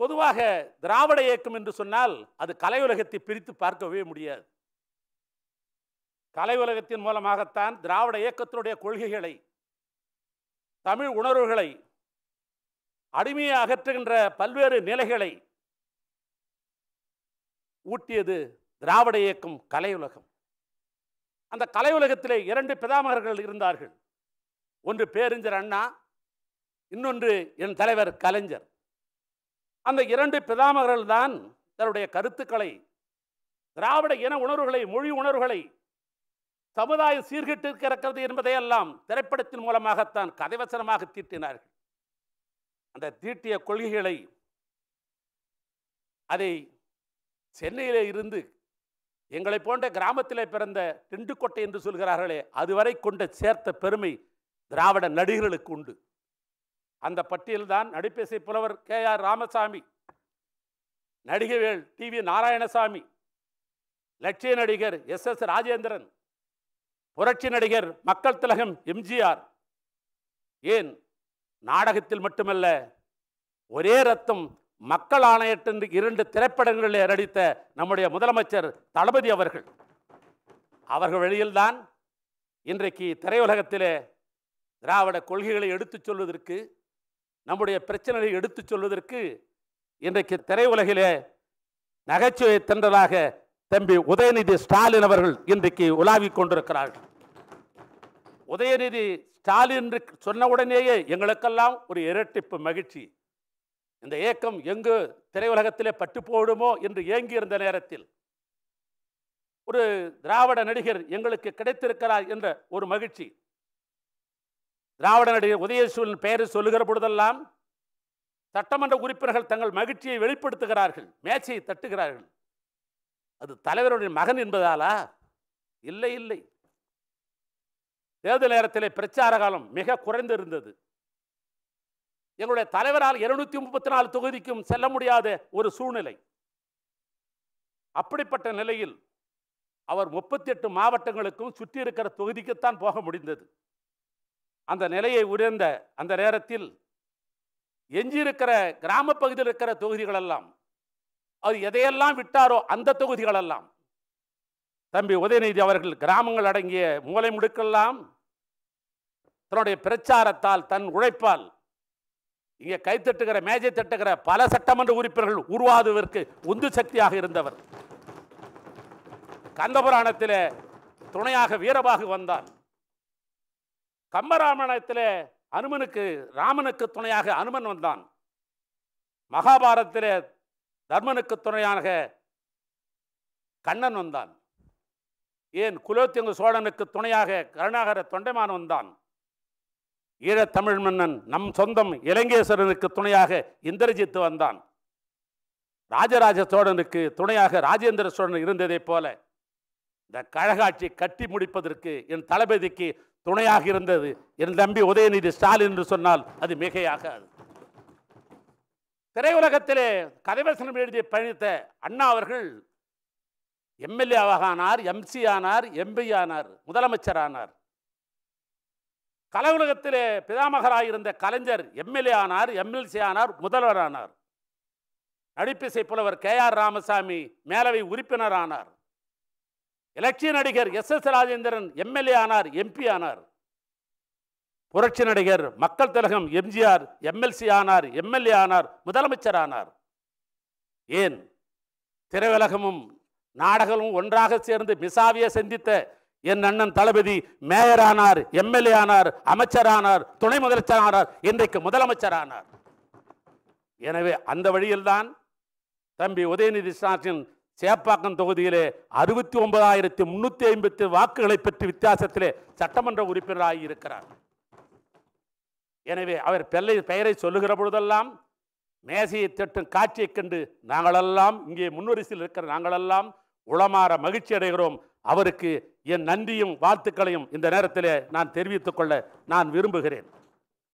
பொதுவாக திராவிட இயக்கம் என்று சொன்னால் அது கலை உலகத்தை பிரித்து பார்க்கவே முடியாது கலை உலகத்தின் மூலமாகத்தான் திராவிட இயக்கத்தினுடைய கொள்கைகளை தமிழ் உணர்வுகளை அடிமையை அகற்றுகின்ற பல்வேறு நிலைகளை ஊட்டியது திராவிட இயக்கம் கலையுலகம் அந்த கலையுலகத்திலே இரண்டு பிதாமகர்கள் இருந்தார்கள் ஒன்று பேரிஞ்சர் அண்ணா இன்னொன்று என் தலைவர் கலைஞர் அந்த இரண்டு பிதாமகர்கள் தான் தன்னுடைய கருத்துக்களை திராவிட இன உணர்வுகளை மொழி உணர்வுகளை சமுதாய சீர்கிட்டு இருக்கிறது என்பதையெல்லாம் திரைப்படத்தின் மூலமாகத்தான் கதைவசனமாக தீட்டினார்கள் அந்த தீட்டிய கொள்கைகளை அதை சென்னையிலே இருந்து எங்களை போன்ற கிராமத்திலே பிறந்த திண்டுக்கொட்டை என்று சொல்கிறார்களே அதுவரை கொண்டு சேர்த்த பெருமை திராவிட நடிகர்களுக்கு உண்டு அந்த பட்டியல்தான் நடிப்பிசை புலவர் கே ஆர் ராமசாமி நடிகைகள் டி வி நாராயணசாமி லட்சிய நடிகர் எஸ் எஸ் ராஜேந்திரன் புரட்சி நடிகர் மக்கள் திலகம் எம்ஜிஆர் ஏன் நாடகத்தில் மட்டுமல்ல ஒரே ரத்தம் மக்கள் ஆணையத்தின் இரண்டு திரைப்படங்களில் நடித்த நம்முடைய முதலமைச்சர் தளபதி அவர்கள் அவர்கள் வழியில்தான் இன்றைக்கு திரையுலகத்திலே திராவிட கொள்கைகளை எடுத்துச் சொல்வதற்கு நம்முடைய பிரச்சனைகளை எடுத்து சொல்வதற்கு இன்றைக்கு திரையுலகிலே நகைச்சுவை தென்றலாக தம்பி உதயநிதி ஸ்டாலின் அவர்கள் இன்றைக்கு உலாவிக் கொண்டிருக்கிறார்கள் உதயநிதி ஸ்டாலின் சொன்ன உடனேயே எங்களுக்கெல்லாம் ஒரு இரட்டிப்பு மகிழ்ச்சி இந்த இயக்கம் எங்கு திரையுலகத்திலே பட்டு போடுமோ என்று ஏங்கியிருந்த நேரத்தில் ஒரு திராவிட நடிகர் எங்களுக்கு கிடைத்திருக்கிறார் என்ற ஒரு மகிழ்ச்சி திராவிட நடிகர் உதயசூரன் பெயரை சொல்லுகிற பொழுதெல்லாம் சட்டமன்ற உறுப்பினர்கள் தங்கள் மகிழ்ச்சியை வெளிப்படுத்துகிறார்கள் மேட்சையை தட்டுகிறார்கள் அது தலைவருடைய மகன் என்பதாலா இல்லை இல்லை தேர்தல் நேரத்தில் பிரச்சார காலம் மிக குறைந்திருந்தது எங்களுடைய தலைவரால் இருநூத்தி முப்பத்தி நாலு தொகுதிக்கும் செல்ல முடியாத ஒரு சூழ்நிலை அப்படிப்பட்ட நிலையில் அவர் முப்பத்தி எட்டு மாவட்டங்களுக்கும் சுற்றி இருக்கிற தொகுதிக்குத்தான் போக முடிந்தது அந்த நிலையை உயர்ந்த அந்த நேரத்தில் எஞ்சியிருக்கிற கிராம பகுதியில் இருக்கிற தொகுதிகளெல்லாம் அது எதையெல்லாம் விட்டாரோ அந்த தொகுதிகளெல்லாம் தம்பி உதயநிதி அவர்கள் கிராமங்கள் அடங்கிய மூலை முடுக்கெல்லாம் தன்னுடைய பிரச்சாரத்தால் தன் உழைப்பால் இங்கே கைத்தட்டுகிற மேஜை தட்டுகிற பல சட்டமன்ற உறுப்பினர்கள் உருவாதுவதற்கு உந்து சக்தியாக இருந்தவர் கந்தபுராணத்தில் துணையாக வீரபாகு வந்தான் கம்பராமாயணத்தில் அனுமனுக்கு ராமனுக்கு துணையாக அனுமன் வந்தான் மகாபாரதத்தில் தர்மனுக்கு துணையாக கண்ணன் வந்தான் ஏன் குலோத்தியங்கு சோழனுக்கு துணையாக கருணாகர தொண்டைமான் வந்தான் ஈழத்தமிழ் மன்னன் நம் சொந்தம் இலங்கேஸ்வரனுக்கு துணையாக இந்திரஜித்து வந்தான் ராஜராஜ சோழனுக்கு துணையாக ராஜேந்திர சோழன் இருந்ததைப் போல இந்த கழகாட்சி கட்டி முடிப்பதற்கு என் தளபதிக்கு துணையாக இருந்தது என் தம்பி உதயநிதி ஸ்டாலின் என்று சொன்னால் அது மிகையாகாது திரையுலகத்திலே கதைவசனம் எழுதி பயணித்த அண்ணா அவர்கள் எம்எல்ஏவாக ஆனார் எம்சி ஆனார் எம்பி ஆனார் முதலமைச்சர் ஆனார் கலை பிதாமகராக பிதாமகராயிருந்த கலைஞர் எம்எல்ஏ ஆனார் எம்எல்சி ஆனார் முதல்வர் ஆனார் நடிப்பிசை புலவர் கே ஆர் ராமசாமி மேலவை உறுப்பினர் ஆனார் எலக்ட்சி நடிகர் எஸ் எஸ் ராஜேந்திரன் எம்எல்ஏ ஆனார் எம்பி ஆனார் புரட்சி நடிகர் மக்கள் திலகம் எம்ஜிஆர் எம்எல்சி ஆனார் எம்எல்ஏ ஆனார் முதலமைச்சர் ஆனார் ஏன் திரையுலகமும் நாடகமும் ஒன்றாக சேர்ந்து மிசாவியை சந்தித்த என் அண்ணன் தளபதி மேயர் ஆனார் எம்எல்ஏ ஆனார் அமைச்சர் ஆனார் துணை முதலமைச்சர் ஆனார் இன்றைக்கு முதலமைச்சர் ஆனார் எனவே அந்த வழியில்தான் தம்பி உதயநிதி ஸ்டாலின் சேப்பாக்கம் தொகுதியிலே அறுபத்தி ஒன்பதாயிரத்தி முன்னூத்தி ஐம்பத்தி வாக்குகளை பெற்று வித்தியாசத்திலே சட்டமன்ற உறுப்பினராக இருக்கிறார் எனவே அவர் பெல்லை பெயரை சொல்லுகிற பொழுதெல்லாம் மேசையை தட்டும் காட்சியைக் கண்டு நாங்களெல்லாம் இங்கே முன்வரிசையில் இருக்கிற நாங்களெல்லாம் உளமாற மகிழ்ச்சி அடைகிறோம் அவருக்கு என் நன்றியும் வாழ்த்துக்களையும் இந்த நேரத்தில் நான் தெரிவித்துக்கொள்ள நான் விரும்புகிறேன்